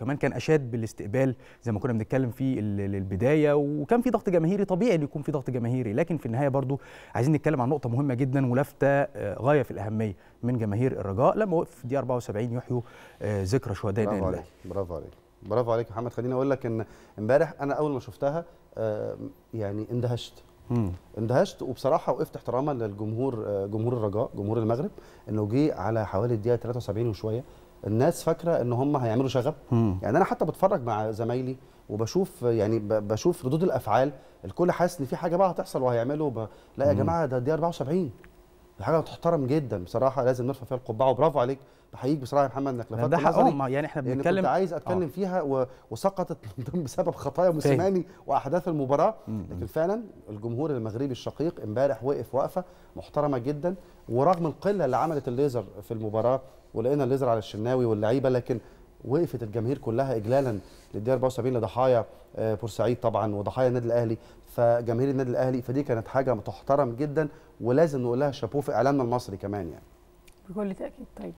كمان كان اشاد بالاستقبال زي ما كنا بنتكلم في البدايه وكان في ضغط جماهيري طبيعي ان يكون في ضغط جماهيري لكن في النهايه برضو عايزين نتكلم عن نقطه مهمه جدا ولافته آه، غايه في الاهميه من جماهير الرجاء لما وقف في دقيقه 74 يحيوا آه، ذكرى شهداء برافو عليك برافو عليك برافو عليك محمد خليني اقول لك ان امبارح انا اول ما شفتها آه، يعني اندهشت اندهشت وبصراحه وقفت احتراما للجمهور جمهور الرجاء جمهور المغرب انه جه على حوالي الدقيقه 73 وشويه الناس فاكره ان هم هيعملوا شغب مم. يعني انا حتى بتفرج مع زمايلي وبشوف يعني بشوف ردود الافعال الكل حاسس ان في حاجه بقى هتحصل وهيعملوا ب... لا يا مم. جماعه ده دي 74 حاجه تحترم جدا بصراحه لازم نرفع فيها القبعه وبرافو عليك بحييك بصراحه يا محمد انك لفتت ده حقهم اه، يعني احنا بنتكلم كنت عايز اه. اتكلم فيها و... وسقطت بسبب خطايا موسيماني واحداث المباراه لكن فعلا الجمهور المغربي الشقيق امبارح وقف وقفه محترمه جدا ورغم القله اللي عملت الليزر في المباراه ولقينا الليزر على الشناوي واللعيبه لكن وقفت الجماهير كلها اجلالا للدقيقه 74 لضحايا آه، بورسعيد طبعا وضحايا النادي الاهلي فجماهير النادي الاهلي فدي كانت حاجه تحترم جدا ولازم نقول لها شابوه في اعلامنا المصري كمان يعني بكل تاكيد طيب